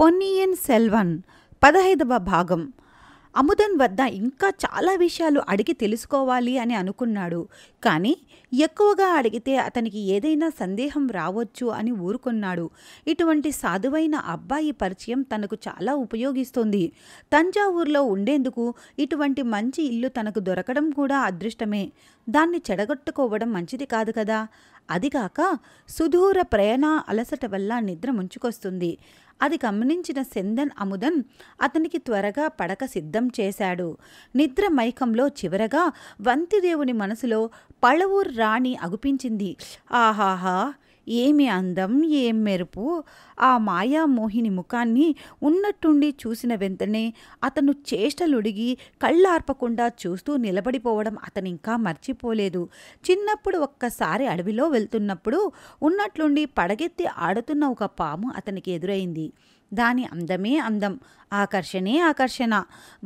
పొన్నియన్ సెల్వన్ పదహైదవ భాగం అముదన్ వద్ద ఇంకా చాలా విషయాలు అడిగి తెలుసుకోవాలి అని అనుకున్నాడు కానీ ఎక్కువగా అడిగితే అతనికి ఏదైనా సందేహం రావచ్చు అని ఊరుకున్నాడు ఇటువంటి సాధువైన అబ్బాయి పరిచయం తనకు చాలా ఉపయోగిస్తుంది తంజావూర్లో ఉండేందుకు ఇటువంటి మంచి ఇల్లు తనకు దొరకడం కూడా అదృష్టమే దాన్ని చెడగొట్టుకోవడం మంచిది కాదు కదా అదిగాక సుదూర ప్రయాణ అలసట వల్ల నిద్ర ముంచుకొస్తుంది అది గమనించిన సెందన్ అముదన్ అతనికి త్వరగా పడక సిద్ధం చేశాడు నిద్ర మైకంలో చివరగా వంతిదేవుని మనసులో పళవూర్ రాణి అగుపించింది ఆహాహా ఏమి అందం ఏం మెరుపు ఆ మాయామోహిని ముఖాన్ని ఉన్నట్టుండి చూసిన వెంటనే అతను చేష్టలుడిగి కళ్ళార్పకుండా చూస్తూ నిలబడిపోవడం అతనింకా మర్చిపోలేదు చిన్నప్పుడు ఒక్కసారి అడవిలో వెళ్తున్నప్పుడు ఉన్నట్లుండి పడగెత్తి ఆడుతున్న ఒక పాము అతనికి ఎదురైంది దాని అందమే అందం ఆకర్షణే ఆకర్షణ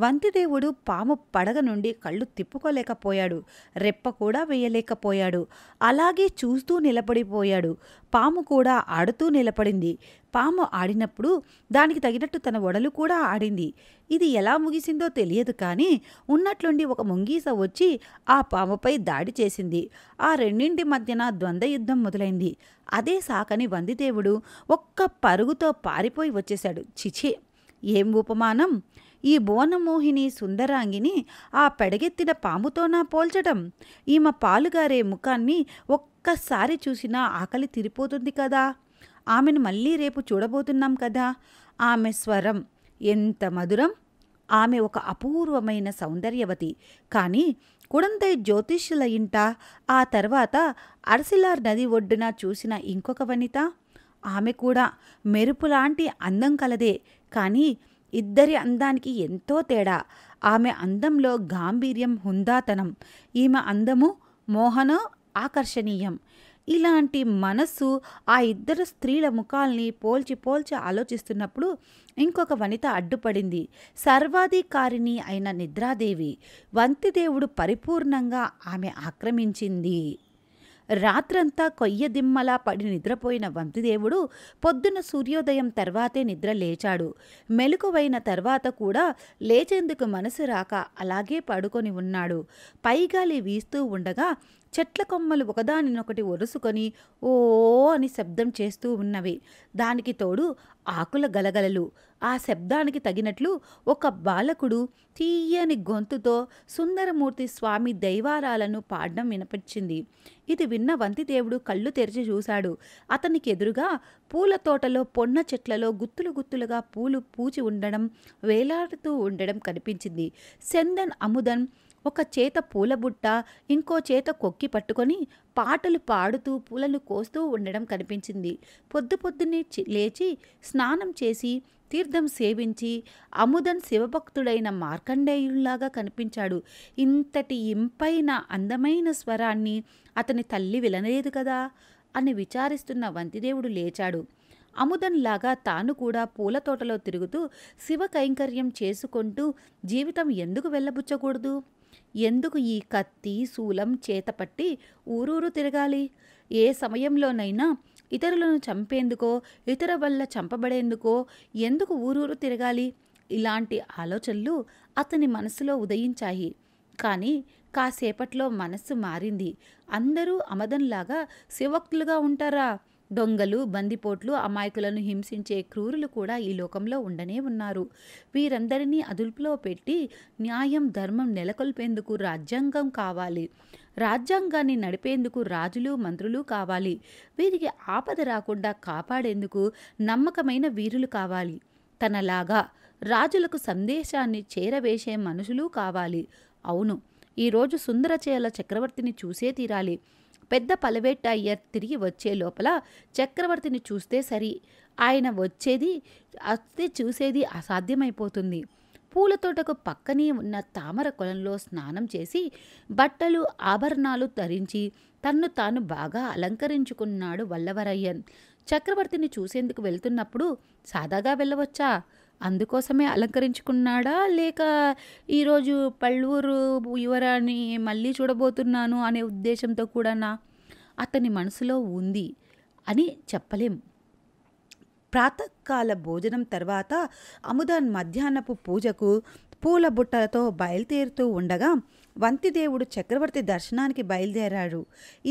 వంతిదేవుడు పాము పడగ నుండి కళ్ళు తిప్పుకోలేకపోయాడు రెప్ప కూడా వేయలేకపోయాడు అలాగే చూస్తూ నిలబడిపోయాడు పాము కూడా ఆడుతూ నిలబడింది పాము ఆడినప్పుడు దానికి తగినట్టు తన ఒడలు కూడా ఆడింది ఇది ఎలా ముగిసిందో తెలియదు కానీ ఉన్నట్లుండి ఒక ముంగీస వచ్చి ఆ పాముపై దాడి చేసింది ఆ రెండింటి మధ్యన ద్వంద్వ యుద్ధం మొదలైంది అదే సాకని వందిదేవుడు ఒక్క పరుగుతో పారిపోయి వచ్చేశాడు చిచి ఏం ఉపమానం ఈ భువనమోహిని సుందరాంగిని ఆ పెడగెత్తిన పాముతోనా పోల్చటం ఈమె పాలుగారే ముఖాన్ని ఒక్క ఒక్కసారి చూసినా ఆకలి తీరిపోతుంది కదా ఆమెను మళ్ళీ రేపు చూడబోతున్నాం కదా ఆమె స్వరం ఎంత మధురం ఆమె ఒక అపూర్వమైన సౌందర్యవతి కానీ కుడంతై జ్యోతిష్యుల ఇంట ఆ తర్వాత అర్సిలార్ నది ఒడ్డున చూసిన ఇంకొక వనిత ఆమె కూడా మెరుపులాంటి అందం కలదే కానీ ఇద్దరి అందానికి ఎంతో తేడా ఆమె అందంలో గాంభీర్యం హుందాతనం ఈమె అందము మోహనో ఆకర్షణీయం ఇలాంటి మనస్సు ఆ ఇద్దరు స్త్రీల ముఖాల్ని పోల్చి పోల్చి ఆలోచిస్తున్నప్పుడు ఇంకొక వనిత అడ్డుపడింది సర్వాధికారిణి అయిన నిద్రాదేవి వంతిదేవుడు పరిపూర్ణంగా ఆమె ఆక్రమించింది రాత్రంతా కొయ్య దిమ్మలా పడి నిద్రపోయిన వంతిదేవుడు పొద్దున సూర్యోదయం తర్వాతే నిద్ర లేచాడు మెలుకువైన తర్వాత కూడా లేచేందుకు మనసు రాక అలాగే పడుకొని ఉన్నాడు పైగాలి వీస్తూ ఉండగా చెట్ల కొమ్మలు ఒకదానినొకటి ఒరుసుకొని ఓ అని శబ్దం చేస్తూ ఉన్నవి దానికి తోడు ఆకుల గలగలలు ఆ శబ్దానికి తగినట్లు ఒక బాలకుడు తీయని గొంతుతో సుందరమూర్తి స్వామి దైవారాలను పాడడం వినపించింది ఇది విన్న వంతిదేవుడు కళ్ళు తెరిచి చూశాడు అతనికి ఎదురుగా పూల తోటలో పొన్న చెట్లలో గుత్తులు గుత్తులుగా పూలు పూచి ఉండడం వేలాడుతూ ఉండడం కనిపించింది చందన్ అముదన్ ఒక చేత పూలబుట్ట ఇంకో చేత కొక్కి పట్టుకొని పాటలు పాడుతూ పూలను కోస్తూ ఉండడం కనిపించింది పొద్దు పొద్దునే లేచి స్నానం చేసి తీర్థం సేవించి అముదన్ శివభక్తుడైన మార్కండేయుల్లాగా కనిపించాడు ఇంతటి ఇంపైన అందమైన స్వరాన్ని అతని తల్లి వినలేదు కదా అని విచారిస్తున్న వంతిదేవుడు లేచాడు అముదన్లాగా తాను కూడా పూల తోటలో తిరుగుతూ శివ కైంకర్యం చేసుకుంటూ జీవితం ఎందుకు వెళ్ళబుచ్చకూడదు ఎందుకు ఈ కత్తి శూలం చేతపట్టి ఊరూరు తిరగాలి ఏ సమయంలోనైనా ఇతరులను చంపేందుకో ఇతర వల్ల చంపబడేందుకో ఎందుకు ఊరూరు తిరగాలి ఇలాంటి ఆలోచనలు అతని మనసులో ఉదయించాయి కానీ కాసేపట్లో మనస్సు మారింది అందరూ అమదంలాగా శివక్తులుగా ఉంటారా దొంగలు బందిపోట్లు అమాయకులను హింసించే క్రూరులు కూడా ఈ లోకంలో ఉండనే ఉన్నారు వీరందరినీ అదుపులో పెట్టి న్యాయం ధర్మం నెలకొల్పేందుకు రాజ్యాంగం కావాలి రాజ్యాంగాన్ని నడిపేందుకు రాజులు మంత్రులు కావాలి వీరికి ఆపద రాకుండా కాపాడేందుకు నమ్మకమైన వీరులు కావాలి తనలాగా రాజులకు సందేశాన్ని చేరవేసే మనుషులు కావాలి అవును ఈరోజు సుందరచేల చక్రవర్తిని చూసే తీరాలి పెద్ద పలవేట్ అయ్యర్ తిరిగి వచ్చే లోపల చక్రవర్తిని చూస్తే సరి ఆయన వచ్చేది అస్తే చూసేది అసాధ్యమైపోతుంది పూల తోటకు పక్కనే ఉన్న తామర కొలంలో స్నానం చేసి బట్టలు ఆభరణాలు ధరించి తన్ను తాను బాగా అలంకరించుకున్నాడు వల్లవరయ్యన్ చక్రవర్తిని చూసేందుకు వెళ్తున్నప్పుడు సాదాగా వెళ్ళవచ్చా అందుకోసమే అలంకరించుకున్నాడా లేక ఈరోజు పళ్ళూరు యువరాని మళ్ళీ చూడబోతున్నాను అనే ఉద్దేశంతో కూడానా అతని మనసులో ఉంది అని చెప్పలేం ప్రాతకాల భోజనం తర్వాత అముదాన్ మధ్యాహ్నపు పూజకు పూల బుట్టలతో బయలుదేరుతూ ఉండగా వంతిదేవుడు చక్రవర్తి దర్శనానికి బయలుదేరాడు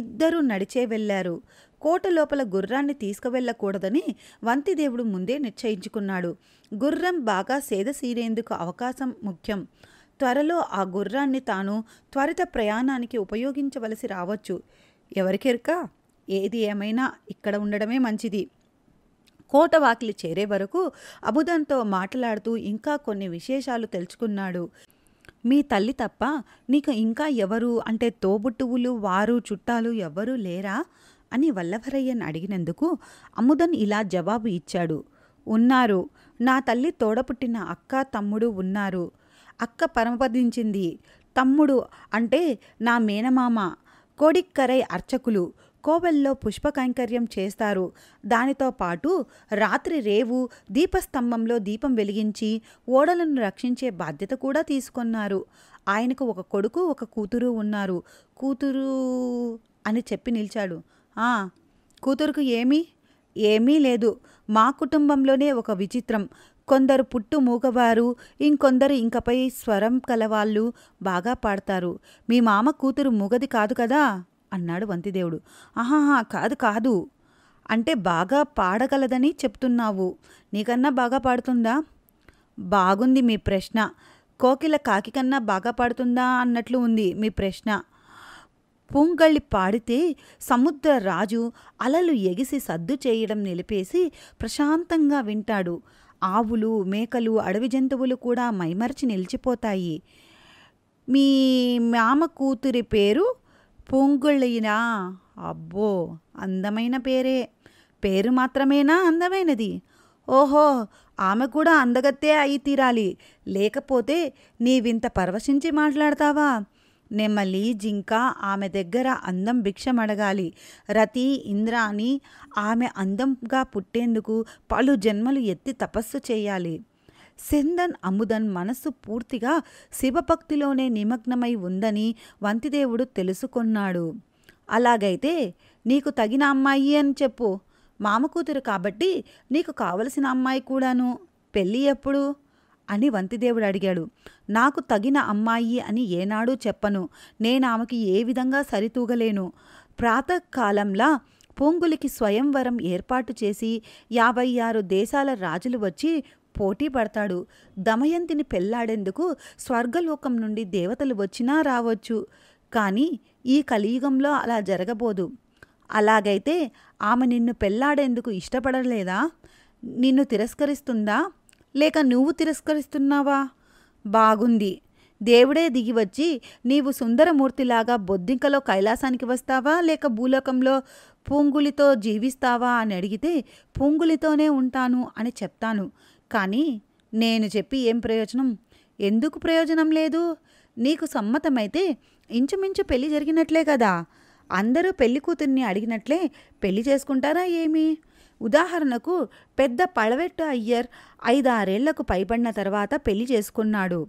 ఇద్దరూ నడిచే వెళ్ళారు కోట లోపల గుర్రాన్ని తీసుకువెళ్లకూడదని వంతిదేవుడు ముందే నిశ్చయించుకున్నాడు గుర్రం బాగా సేదసీరేందుకు అవకాశం ముఖ్యం త్వరలో ఆ గుర్రాన్ని తాను త్వరిత ప్రయాణానికి ఉపయోగించవలసి రావచ్చు ఎవరికెరక ఏది ఏమైనా ఇక్కడ ఉండడమే మంచిది కోట వాకిలి చేరే వరకు అబుదంతో మాట్లాడుతూ ఇంకా కొన్ని విశేషాలు తెలుసుకున్నాడు మీ తల్లి తప్ప నీకు ఇంకా ఎవరు అంటే తోబుట్టువులు వారు చుట్టాలు ఎవ్వరూ లేరా అని వల్లభరయ్యన్ అడిగినందుకు అముదన్ ఇలా జవాబు ఇచ్చాడు ఉన్నారు నా తల్లి తోడపుట్టిన అక్క తమ్ముడు ఉన్నారు అక్క పరమపదించింది తమ్ముడు అంటే నా మేనమామ కోడిక్కరై అర్చకులు కోవెల్లో పుష్ప కైంకర్యం చేస్తారు దానితో పాటు రాత్రి రేవు దీపస్తంభంలో దీపం వెలిగించి ఓడలను రక్షించే బాధ్యత కూడా తీసుకున్నారు ఆయనకు ఒక కొడుకు ఒక కూతురు ఉన్నారు కూతురు అని చెప్పి నిలిచాడు కూతురుకు ఏమీ ఏమీ లేదు మా కుటుంబంలోనే ఒక విచిత్రం కొందరు పుట్టు మూగవారు ఇంకొందరు ఇంకపై స్వరం కలవాళ్ళు బాగా పాడతారు మీ మామ కూతురు మూగది కాదు కదా అన్నాడు వంతిదేవుడు ఆహాహా కాదు కాదు అంటే బాగా పాడగలదని చెప్తున్నావు నీకన్నా బాగా పాడుతుందా బాగుంది మీ ప్రశ్న కోకిల కాకి కన్నా బాగా పాడుతుందా అన్నట్లు ఉంది మీ ప్రశ్న పూంగళ్ళి పాడితే సముద్ర రాజు అలలు ఎగిసి సద్దు చేయడం నిలిపేసి ప్రశాంతంగా వింటాడు ఆవులు మేకలు అడవి జంతువులు కూడా మైమర్చి నిలిచిపోతాయి మీ మామ కూతురి పేరు పూంగుళ్ళయినా అబ్బో అందమైన పేరే పేరు మాత్రమేనా అందమైనది ఓహో ఆమె కూడా అందగత్తే అయి తీరాలి లేకపోతే నీవింత పరవశించి మాట్లాడతావా నెమలి జింక ఆమె దగ్గర అందం భిక్షమడగాలి రతి ఇంద్రాని ఆమె అందంగా పుట్టేందుకు పలు జన్మలు ఎత్తి తపస్సు చేయాలి సెందన్ అముదన్ మనసు పూర్తిగా శివభక్తిలోనే నిమగ్నమై ఉందని వంతిదేవుడు తెలుసుకున్నాడు అలాగైతే నీకు తగిన అమ్మాయి అని చెప్పు మామ కూతురు కాబట్టి నీకు కావలసిన అమ్మాయి కూడాను పెళ్ళి ఎప్పుడు అని వంతిదేవుడు అడిగాడు నాకు తగిన అమ్మాయి అని ఏనాడూ చెప్పను నేనామెకి ఏ విధంగా సరితూగలేను ప్రాతకాలంలా పొంగులికి స్వయంవరం ఏర్పాటు చేసి యాభై ఆరు దేశాల రాజులు వచ్చి పోటీ పడతాడు దమయంతిని పెళ్లాడేందుకు స్వర్గలోకం నుండి దేవతలు వచ్చినా రావచ్చు కానీ ఈ కలియుగంలో అలా జరగబోదు అలాగైతే ఆమె నిన్ను పెళ్లాడేందుకు ఇష్టపడలేదా నిన్ను తిరస్కరిస్తుందా లేక నువ్వు తిరస్కరిస్తున్నావా బాగుంది దేవుడే దిగివచ్చి నీవు సుందరమూర్తిలాగా బొద్దింకలో కైలాసానికి వస్తావా లేక భూలోకంలో పూంగులితో జీవిస్తావా అని అడిగితే పూంగులితోనే ఉంటాను అని చెప్తాను కానీ నేను చెప్పి ఏం ప్రయోజనం ఎందుకు ప్రయోజనం లేదు నీకు సమ్మతమైతే ఇంచుమించు పెళ్లి జరిగినట్లే కదా అందరూ పెళ్లి కూతుర్ని అడిగినట్లే పెళ్లి చేసుకుంటారా ఏమి ఉదాహరణకు పెద్ద పడవెట్టు అయ్యర్ ఐదారేళ్లకు పైబడిన తర్వాత పెళ్లి చేసుకున్నాడు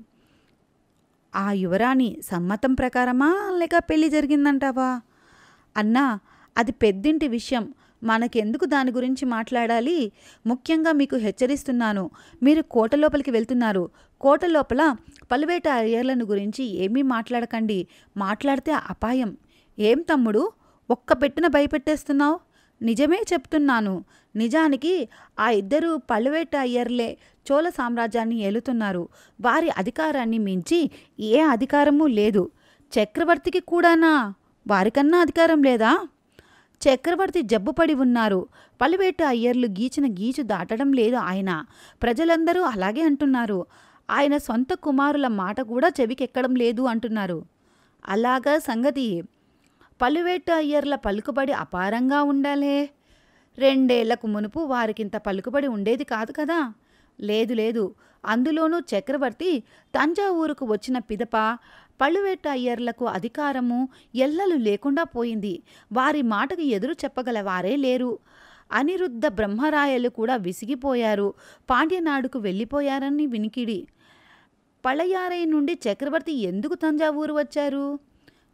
ఆ యువరాణి సమ్మతం ప్రకారమా లేక పెళ్లి జరిగిందంటావా అన్నా అది పెద్దింటి విషయం మనకెందుకు దాని గురించి మాట్లాడాలి ముఖ్యంగా మీకు హెచ్చరిస్తున్నాను మీరు కోట లోపలికి వెళ్తున్నారు కోట లోపల పలువేట అయ్యర్లను గురించి ఏమీ మాట్లాడకండి మాట్లాడితే అపాయం ఏం తమ్ముడు ఒక్క పెట్టిన భయపెట్టేస్తున్నావు నిజమే చెప్తున్నాను నిజానికి ఆ ఇద్దరు పళ్ళువేట అయ్యర్లే చోళ సామ్రాజ్యాన్ని ఏలుతున్నారు వారి అధికారాన్ని మించి ఏ అధికారమూ లేదు చక్రవర్తికి కూడానా వారికన్నా అధికారం లేదా చక్రవర్తి జబ్బుపడి ఉన్నారు పలువేట అయ్యర్లు గీచిన గీచు దాటడం లేదు ఆయన ప్రజలందరూ అలాగే అంటున్నారు ఆయన సొంత కుమారుల మాట కూడా చెవికెక్కడం లేదు అంటున్నారు అలాగా సంగతి పలువేటు అయ్యర్ల పలుకుబడి అపారంగా ఉండాలే రెండేళ్లకు మునుపు వారికింత పలుకుబడి ఉండేది కాదు కదా లేదు లేదు అందులోనూ చక్రవర్తి తంజావూరుకు వచ్చిన పిదప పళ్ళువేట అయ్యర్లకు అధికారము ఎల్లలు లేకుండా పోయింది వారి మాటకు ఎదురు చెప్పగలవారే లేరు అనిరుద్ధ బ్రహ్మరాయలు కూడా విసిగిపోయారు పాండ్యనాడుకు వెళ్ళిపోయారని వినికిడి పళయారయ్య నుండి చక్రవర్తి ఎందుకు తంజావూరు వచ్చారు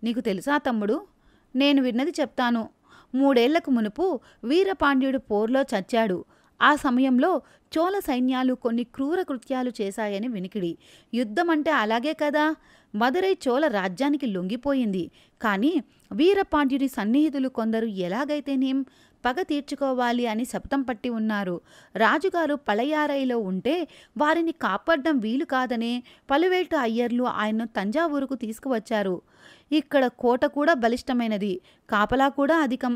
నీకు తెలుసా తమ్ముడు నేను విన్నది చెప్తాను మూడేళ్లకు మునుపు వీరపాండ్యుడు పోర్లో చచ్చాడు ఆ సమయంలో చోళ సైన్యాలు కొన్ని క్రూర కృత్యాలు చేశాయని వినికిడి యుద్ధం అంటే అలాగే కదా మదురై చోళ రాజ్యానికి లొంగిపోయింది కానీ వీరపాండ్యుని సన్నిహితులు కొందరు ఎలాగైతేనేం పగ తీర్చుకోవాలి అని శపథం పట్టి ఉన్నారు రాజుగారు పళయారైలో ఉంటే వారిని కాపాడడం వీలు కాదనే పలువేటు అయ్యర్లు ఆయన్ను తంజావూరుకు తీసుకువచ్చారు ఇక్కడ కోట కూడా బలిష్టమైనది కాపలా కూడా అధికం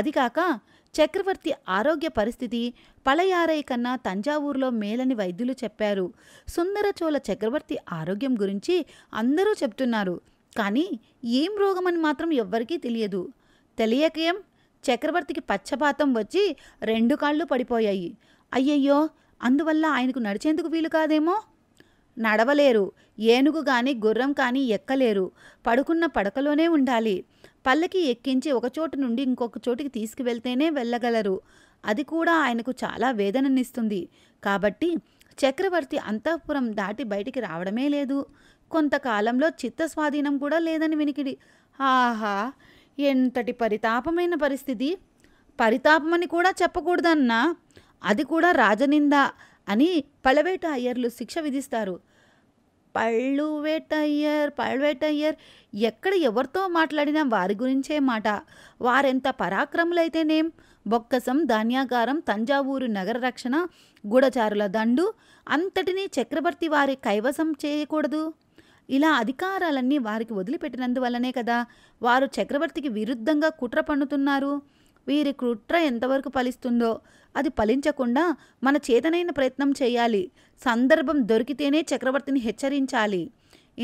అది కాక చక్రవర్తి ఆరోగ్య పరిస్థితి పలయారై కన్నా తంజావూరులో మేలని వైద్యులు చెప్పారు సుందరచోళ చక్రవర్తి ఆరోగ్యం గురించి అందరూ చెప్తున్నారు కానీ ఏం రోగమని మాత్రం ఎవ్వరికీ తెలియదు తెలియకేం చక్రవర్తికి పచ్చపాతం వచ్చి రెండు కాళ్ళు పడిపోయాయి అయ్యయ్యో అందువల్ల ఆయనకు నడిచేందుకు వీలు కాదేమో నడవలేరు ఏనుగు కానీ గుర్రం కానీ ఎక్కలేరు పడుకున్న పడకలోనే ఉండాలి పల్లకి ఎక్కించి ఒక చోటు నుండి ఇంకొక చోటికి తీసుకువెళ్తేనే వెళ్ళగలరు అది కూడా ఆయనకు చాలా వేదననిస్తుంది కాబట్టి చక్రవర్తి అంతఃపురం దాటి బయటికి రావడమే లేదు కొంతకాలంలో చిత్తస్వాధీనం కూడా లేదని వినికిడి ఆహా ఎంతటి పరితాపమైన పరిస్థితి పరితాపమని కూడా చెప్పకూడదన్నా అది కూడా రాజనింద అని పళ్ళవేట అయ్యర్లు శిక్ష విధిస్తారు పళ్ళువేటయ్యర్ పళ్ళువేటయ్యర్ ఎక్కడ ఎవరితో మాట్లాడినా వారి గురించే మాట వారెంత పరాక్రములైతేనేం బొక్కసం ధాన్యాగారం తంజావూరు నగర రక్షణ గూఢచారుల దండు అంతటినీ చక్రవర్తి వారి కైవసం చేయకూడదు ఇలా అధికారాలన్నీ వారికి వదిలిపెట్టినందువల్లనే కదా వారు చక్రవర్తికి విరుద్ధంగా కుట్ర పన్నుతున్నారు వీరి కుట్ర ఎంతవరకు ఫలిస్తుందో అది ఫలించకుండా మన చేతనైన ప్రయత్నం చేయాలి సందర్భం దొరికితేనే చక్రవర్తిని హెచ్చరించాలి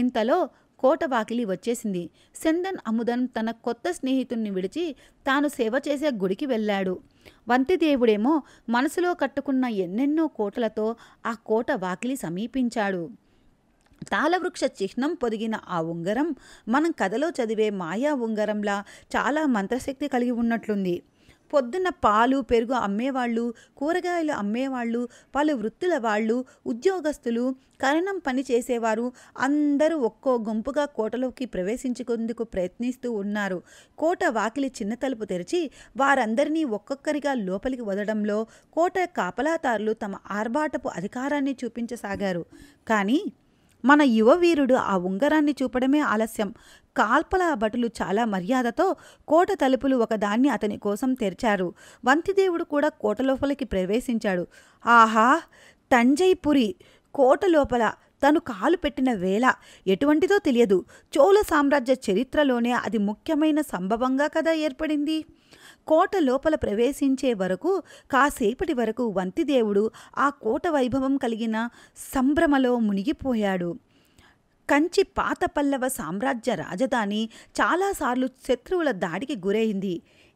ఇంతలో కోట వాకిలి వచ్చేసింది సెందన్ అముదన్ తన కొత్త స్నేహితుణ్ణి విడిచి తాను సేవ చేసే గుడికి వెళ్ళాడు వంతిదేవుడేమో మనసులో కట్టుకున్న ఎన్నెన్నో కోటలతో ఆ కోట వాకిలి సమీపించాడు తాళవృక్ష చిహ్నం పొదిగిన ఆ ఉంగరం మనం కథలో చదివే మాయా ఉంగరంలా చాలా మంత్రశక్తి కలిగి ఉన్నట్లుంది పొద్దున్న పాలు పెరుగు అమ్మేవాళ్ళు కూరగాయలు అమ్మేవాళ్ళు పలు వృత్తుల వాళ్ళు ఉద్యోగస్తులు కరణం పని చేసేవారు అందరూ ఒక్కో గుంపుగా కోటలోకి ప్రవేశించుకుందుకు ప్రయత్నిస్తూ ఉన్నారు కోట వాకిలి చిన్న తలుపు తెరిచి వారందరినీ ఒక్కొక్కరిగా లోపలికి వదడంలో కోట కాపలాదారులు తమ ఆర్భాటపు అధికారాన్ని చూపించసాగారు కానీ మన యువ వీరుడు ఆ ఉంగరాన్ని చూపడమే ఆలస్యం కాల్పల భటులు చాలా మర్యాదతో కోట తలుపులు ఒకదాన్ని అతని కోసం తెరిచారు వంతిదేవుడు కూడా కోట లోపలికి ప్రవేశించాడు ఆహా తంజైపురి కోట లోపల తను కాలు పెట్టిన వేళ ఎటువంటిదో తెలియదు చోళ సామ్రాజ్య చరిత్రలోనే అది ముఖ్యమైన సంభవంగా కదా ఏర్పడింది కోట లోపల ప్రవేశించే వరకు కాసేపటి వరకు వంతిదేవుడు ఆ కోట వైభవం కలిగిన సంభ్రమలో మునిగిపోయాడు కంచి పాత పల్లవ సామ్రాజ్య రాజధాని చాలాసార్లు శత్రువుల దాడికి గురైంది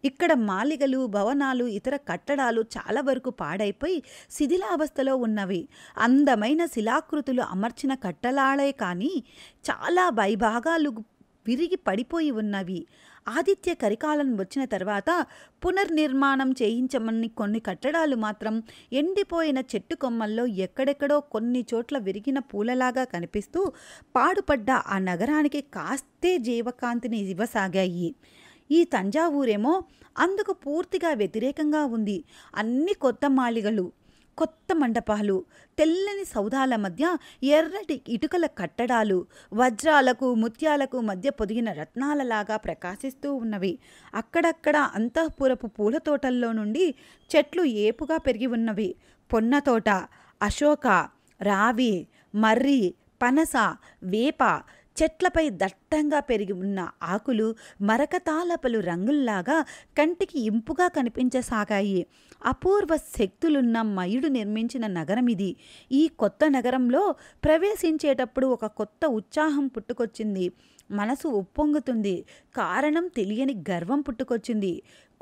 ఇక్కడ మాలిగలు భవనాలు ఇతర కట్టడాలు చాలా వరకు పాడైపోయి శిథిలావస్థలో ఉన్నవి అందమైన శిలాకృతులు అమర్చిన కట్టలాలే కానీ చాలా వైభాగాలు విరిగి పడిపోయి ఉన్నవి ఆదిత్య కరికాలం వచ్చిన తర్వాత పునర్నిర్మాణం చేయించమని కొన్ని కట్టడాలు మాత్రం ఎండిపోయిన చెట్టు కొమ్మల్లో ఎక్కడెక్కడో కొన్ని చోట్ల విరిగిన పూలలాగా కనిపిస్తూ పాడుపడ్డ ఆ నగరానికి కాస్తే జీవకాంతిని ఇవ్వసాగాయి ఈ తంజావూరేమో అందుకు పూర్తిగా వ్యతిరేకంగా ఉంది అన్ని కొత్త మాళిగలు కొత్త మండపాలు తెల్లని సౌధాల మధ్య ఎర్రటి ఇటుకల కట్టడాలు వజ్రాలకు ముత్యాలకు మధ్య పొదిగిన రత్నాలలాగా ప్రకాశిస్తూ ఉన్నవి అక్కడక్కడ అంతఃపురపు పూల తోటల్లో నుండి చెట్లు ఏపుగా పెరిగి ఉన్నవి పొన్నతోట అశోక రావి మర్రి పనస వేప చెట్లపై దట్టంగా పెరిగి ఉన్న ఆకులు మరకతాలపలు రంగుల్లాగా కంటికి ఇంపుగా కనిపించసాగాయి అపూర్వ శక్తులున్న మయుడు నిర్మించిన నగరం ఇది ఈ కొత్త నగరంలో ప్రవేశించేటప్పుడు ఒక కొత్త ఉత్సాహం పుట్టుకొచ్చింది మనసు ఉప్పొంగుతుంది కారణం తెలియని గర్వం పుట్టుకొచ్చింది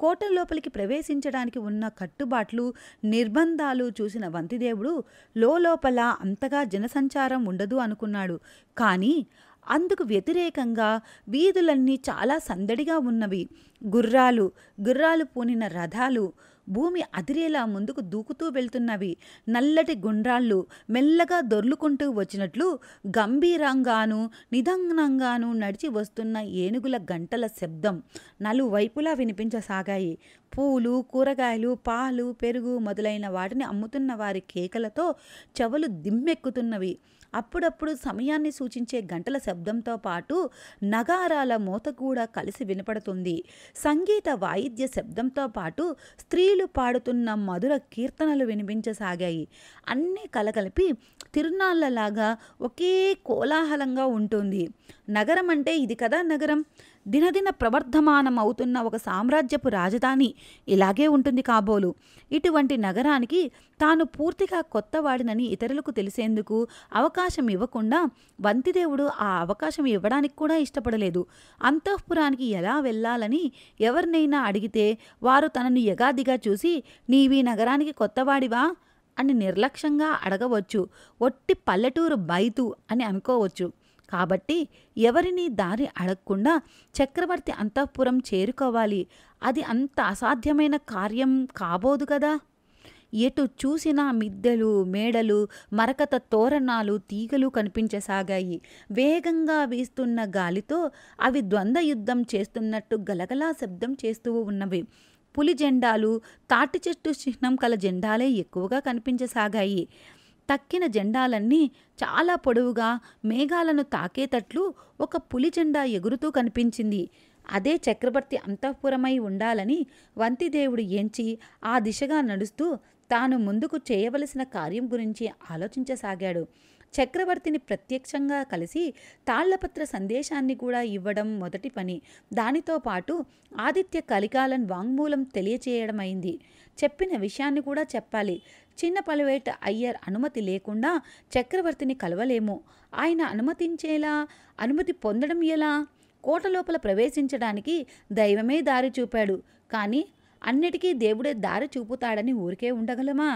కోట లోపలికి ప్రవేశించడానికి ఉన్న కట్టుబాట్లు నిర్బంధాలు చూసిన వంతిదేవుడు లోపల అంతగా జనసంచారం ఉండదు అనుకున్నాడు కానీ అందుకు వ్యతిరేకంగా వీధులన్నీ చాలా సందడిగా ఉన్నవి గుర్రాలు గుర్రాలు పూనిన రథాలు భూమి అదిరేలా ముందుకు దూకుతూ వెళ్తున్నవి నల్లటి గుండ్రాళ్ళు మెల్లగా దొర్లుకుంటూ వచ్చినట్లు గంభీరంగాను నిదానంగాను నడిచి వస్తున్న ఏనుగుల గంటల శబ్దం నలువైపులా వినిపించసాగాయి పూలు కూరగాయలు పాలు పెరుగు మొదలైన వాటిని అమ్ముతున్న వారి కేకలతో చెవులు దిమ్మెక్కుతున్నవి అప్పుడప్పుడు సమయాన్ని సూచించే గంటల శబ్దంతో పాటు నగారాల మూత కూడా కలిసి వినపడుతుంది సంగీత వాయిద్య శబ్దంతో పాటు స్త్రీలు పాడుతున్న మధుర కీర్తనలు వినిపించసాగాయి అన్నీ కలగలిపి తిరునాళ్ళలాగా ఒకే కోలాహలంగా ఉంటుంది నగరం అంటే ఇది కదా నగరం దినదిన ప్రవర్ధమానం అవుతున్న ఒక సామ్రాజ్యపు రాజధాని ఇలాగే ఉంటుంది కాబోలు ఇటువంటి నగరానికి తాను పూర్తిగా కొత్తవాడినని ఇతరులకు తెలిసేందుకు అవకాశం ఇవ్వకుండా వంతిదేవుడు ఆ అవకాశం ఇవ్వడానికి కూడా ఇష్టపడలేదు అంతఃపురానికి ఎలా వెళ్ళాలని ఎవరినైనా అడిగితే వారు తనను యగాదిగా చూసి నీవి నగరానికి కొత్తవాడివా అని నిర్లక్ష్యంగా అడగవచ్చు ఒట్టి పల్లెటూరు బైతు అని అనుకోవచ్చు కాబట్టి ఎవరిని దారి అడగకుండా చక్రవర్తి అంతఃపురం చేరుకోవాలి అది అంత అసాధ్యమైన కార్యం కాబోదు కదా ఎటు చూసినా మిద్దెలు మేడలు మరకత తోరణాలు తీగలు కనిపించసాగాయి వేగంగా వీస్తున్న గాలితో అవి ద్వంద్వ యుద్ధం చేస్తున్నట్టు గలగలా శబ్దం చేస్తూ ఉన్నవి పులి జెండాలు తాటి చెట్టు చిహ్నం కల జెండాలే ఎక్కువగా కనిపించసాగాయి తక్కిన జెండాలన్నీ చాలా పొడవుగా మేఘాలను తాకేటట్లు ఒక పులి జెండా ఎగురుతూ కనిపించింది అదే చక్రవర్తి అంతఃపురమై ఉండాలని వంతిదేవుడు ఎంచి ఆ దిశగా నడుస్తూ తాను ముందుకు చేయవలసిన కార్యం గురించి ఆలోచించసాగాడు చక్రవర్తిని ప్రత్యక్షంగా కలిసి తాళ్లపత్ర సందేశాన్ని కూడా ఇవ్వడం మొదటి పని దానితో పాటు ఆదిత్య కలికాలం వాంగ్మూలం తెలియచేయడమైంది చెప్పిన విషయాన్ని కూడా చెప్పాలి చిన్న పలువేట అయ్యర్ అనుమతి లేకుండా చక్రవర్తిని కలవలేము ఆయన అనుమతించేలా అనుమతి పొందడం ఎలా కోట లోపల ప్రవేశించడానికి దైవమే దారి చూపాడు కానీ అన్నిటికీ దేవుడే దారి చూపుతాడని ఊరికే ఉండగలమా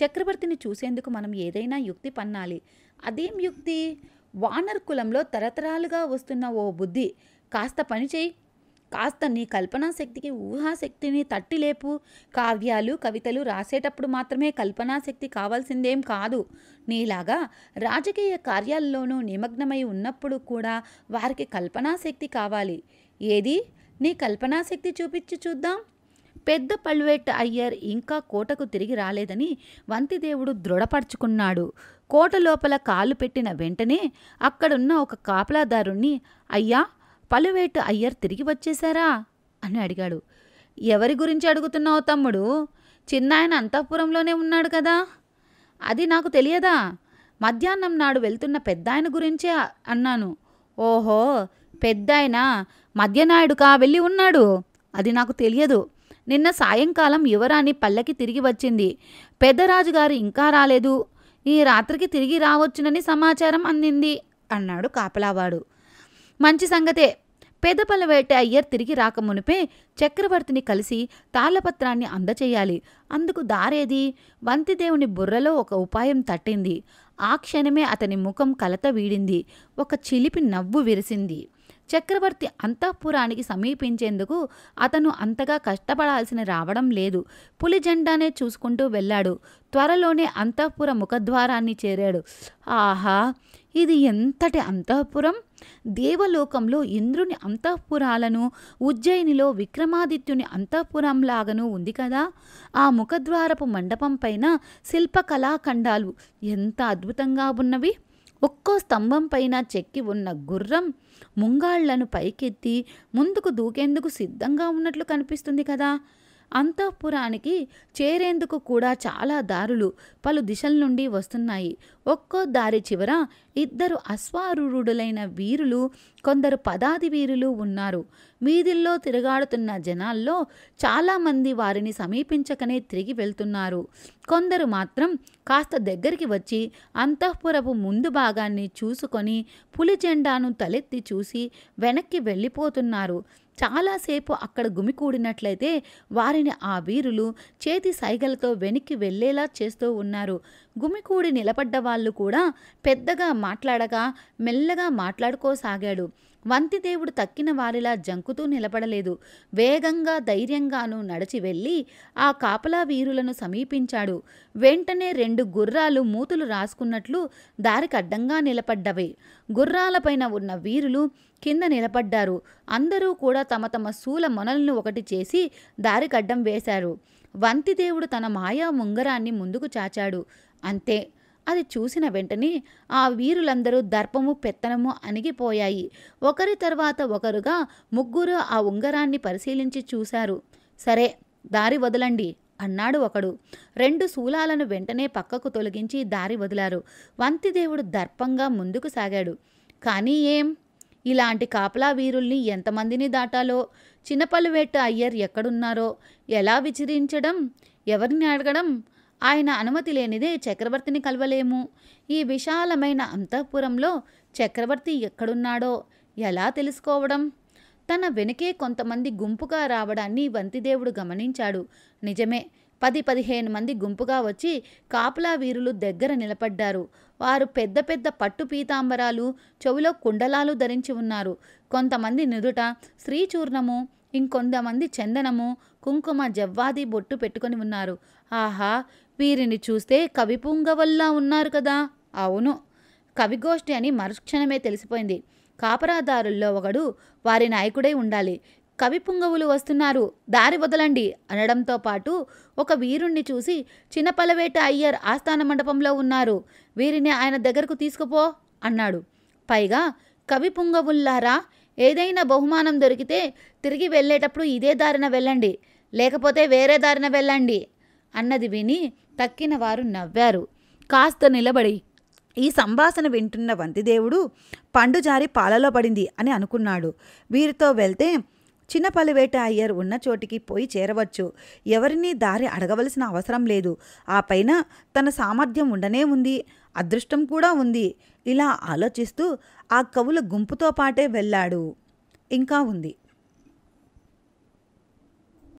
చక్రవర్తిని చూసేందుకు మనం ఏదైనా యుక్తి పన్నాలి అదేం యుక్తి వానర్ కులంలో తరతరాలుగా వస్తున్న ఓ బుద్ధి కాస్త పని చేయి కాస్త నీ కల్పనా శక్తికి ఊహాశక్తిని తట్టిలేపు కావ్యాలు కవితలు రాసేటప్పుడు మాత్రమే కల్పనాశక్తి కావాల్సిందేం కాదు నీలాగా రాజకీయ కార్యాల్లోనూ నిమగ్నమై ఉన్నప్పుడు కూడా వారికి కల్పనాశక్తి కావాలి ఏది నీ కల్పనాశక్తి చూపించి చూద్దాం పెద్ద పల్వేట్ అయ్యర్ ఇంకా కోటకు తిరిగి రాలేదని వంతిదేవుడు దృఢపరుచుకున్నాడు కోట లోపల కాలు పెట్టిన వెంటనే అక్కడున్న ఒక కాపలాదారుణ్ణి అయ్యా పలువేటు అయ్యర్ తిరిగి వచ్చేశారా అని అడిగాడు ఎవరి గురించి అడుగుతున్నావు తమ్ముడు చిన్నాయన అంతఃపురంలోనే ఉన్నాడు కదా అది నాకు తెలియదా మధ్యాహ్నం నాడు వెళ్తున్న పెద్దాయన గురించే అన్నాను ఓహో పెద్దాయన మధ్యనాయుడుకా వెళ్ళి ఉన్నాడు అది నాకు తెలియదు నిన్న సాయంకాలం యువరాణి పల్లెకి తిరిగి వచ్చింది పెద్దరాజుగారు ఇంకా రాలేదు ఈ రాత్రికి తిరిగి రావచ్చునని సమాచారం అందింది అన్నాడు కాపలావాడు మంచి సంగతే పేదపల్లవేట అయ్యర్ తిరిగి రాకమునిపే చక్రవర్తిని కలిసి తాళపత్రాన్ని అందచేయాలి అందుకు దారేది వంతిదేవుని బుర్రలో ఒక ఉపాయం తట్టింది ఆ క్షణమే అతని ముఖం కలత వీడింది ఒక చిలిపి నవ్వు విరిసింది చక్రవర్తి అంతఃపురానికి సమీపించేందుకు అతను అంతగా కష్టపడాల్సిన రావడం లేదు పులి జెండానే చూసుకుంటూ వెళ్ళాడు త్వరలోనే అంతఃపుర ముఖద్వారాన్ని చేరాడు ఆహా ఇది ఎంతటి అంతఃపురం దేవలోకంలో ఇంద్రుని అంతఃపురాలను ఉజ్జయినిలో విక్రమాదిత్యుని అంతఃపురంలాగనూ ఉంది కదా ఆ ముఖద్వారపు మండపం పైన శిల్పకళాఖండాలు ఎంత అద్భుతంగా ఉన్నవి ఒక్కో స్తంభం పైన చెక్కి ఉన్న గుర్రం ముంగాళ్లను పైకెత్తి ముందుకు దూకేందుకు సిద్ధంగా ఉన్నట్లు కనిపిస్తుంది కదా అంతఃపురానికి చేరేందుకు కూడా చాలా దారులు పలు దిశల నుండి వస్తున్నాయి ఒక్కో దారి చివర ఇద్దరు అశ్వారూఢులైన వీరులు కొందరు పదాది వీరులు ఉన్నారు వీధుల్లో తిరగాడుతున్న జనాల్లో చాలామంది వారిని సమీపించకనే తిరిగి వెళ్తున్నారు కొందరు మాత్రం కాస్త దగ్గరికి వచ్చి అంతఃపురపు ముందు భాగాన్ని చూసుకొని పులి జెండాను తలెత్తి చూసి వెనక్కి వెళ్ళిపోతున్నారు చాలాసేపు అక్కడ గుమికూడినట్లయితే వారిని ఆ వీరులు చేతి సైగలతో వెనక్కి వెళ్ళేలా చేస్తూ ఉన్నారు గుమికూడి నిలబడ్డ వాళ్ళు కూడా పెద్దగా మాట్లాడగా మెల్లగా మాట్లాడుకోసాగాడు వంతిదేవుడు తక్కిన వారిలా జంకుతూ నిలబడలేదు వేగంగా ధైర్యంగాను నడిచి వెళ్ళి ఆ కాపలా వీరులను సమీపించాడు వెంటనే రెండు గుర్రాలు మూతులు రాసుకున్నట్లు దారికి అడ్డంగా నిలబడ్డవి గుర్రాలపైన ఉన్న వీరులు కింద నిలబడ్డారు అందరూ కూడా తమ తమ శూల మొనలను ఒకటి చేసి దారికడ్డం వేశారు వంతిదేవుడు తన మాయా ఉంగరాన్ని ముందుకు చాచాడు అంతే అది చూసిన వెంటనే ఆ వీరులందరూ దర్పము పెత్తనము అణిగిపోయాయి ఒకరి తర్వాత ఒకరుగా ముగ్గురు ఆ ఉంగరాన్ని పరిశీలించి చూశారు సరే దారి వదలండి అన్నాడు ఒకడు రెండు శూలాలను వెంటనే పక్కకు తొలగించి దారి వదిలారు వంతిదేవుడు దర్పంగా ముందుకు సాగాడు కానీ ఏం ఇలాంటి కాపలా వీరుల్ని ఎంతమందిని దాటాలో చిన్నపల్లువేట అయ్యర్ ఎక్కడున్నారో ఎలా విచిరించడం ఎవరిని అడగడం ఆయన అనుమతి లేనిదే చక్రవర్తిని కలవలేము ఈ విశాలమైన అంతఃపురంలో చక్రవర్తి ఎక్కడున్నాడో ఎలా తెలుసుకోవడం తన వెనుకే కొంతమంది గుంపుగా రావడాన్ని వంతిదేవుడు గమనించాడు నిజమే పది పదిహేను మంది గుంపుగా వచ్చి కాపలా వీరులు దగ్గర నిలబడ్డారు వారు పెద్ద పెద్ద పట్టు పీతాంబరాలు చెవిలో కుండలాలు ధరించి ఉన్నారు కొంతమంది నిదుట శ్రీచూర్ణము ఇంకొంతమంది చందనము కుంకుమ జవ్వాది బొట్టు పెట్టుకొని ఉన్నారు ఆహా వీరిని చూస్తే కవి పుంగవల్లా ఉన్నారు కదా అవును కవిగోష్ఠి అని మరుక్షణమే తెలిసిపోయింది కాపరాదారుల్లో ఒకడు వారి నాయకుడై ఉండాలి కవి పుంగవులు వస్తున్నారు దారి వదలండి అనడంతో పాటు ఒక వీరుణ్ణి చూసి చిన్నపలవేట అయ్యర్ ఆస్థాన మండపంలో ఉన్నారు వీరిని ఆయన దగ్గరకు తీసుకుపో అన్నాడు పైగా కవి పుంగవుల్లారా ఏదైనా బహుమానం దొరికితే తిరిగి వెళ్ళేటప్పుడు ఇదే దారిన వెళ్ళండి లేకపోతే వేరే దారిన వెళ్ళండి అన్నది విని తక్కిన వారు నవ్వారు కాస్త నిలబడి ఈ సంభాషణ వింటున్న వంతిదేవుడు పండు జారి పాలలో పడింది అని అనుకున్నాడు వీరితో వెళ్తే చిన్న పలువేట అయ్యర్ ఉన్న చోటికి పోయి చేరవచ్చు ఎవరినీ దారి అడగవలసిన అవసరం లేదు ఆ పైన తన సామర్థ్యం ఉండనే ఉంది అదృష్టం కూడా ఉంది ఇలా ఆలోచిస్తూ ఆ కవుల గుంపుతో పాటే వెళ్ళాడు ఇంకా ఉంది